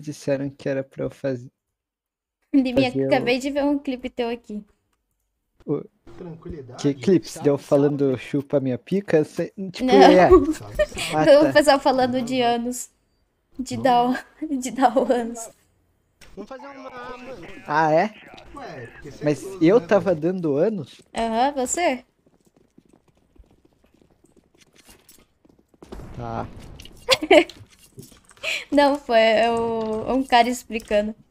disseram que era pra eu fazer. Liminha, fazer acabei o... de ver um clipe teu aqui. O... Tranquilidade. Que clipes? deu falando sabe. chupa minha pica? Cê... Tipo, não. é. Ah, tá. O pessoal falando de anos. De dar, o... de dar anos. Vamos fazer uma. Ah, é? Ué, é Mas é eu né, tava dando anos? Aham, uhum, você? Tá. Não, foi é é um cara explicando.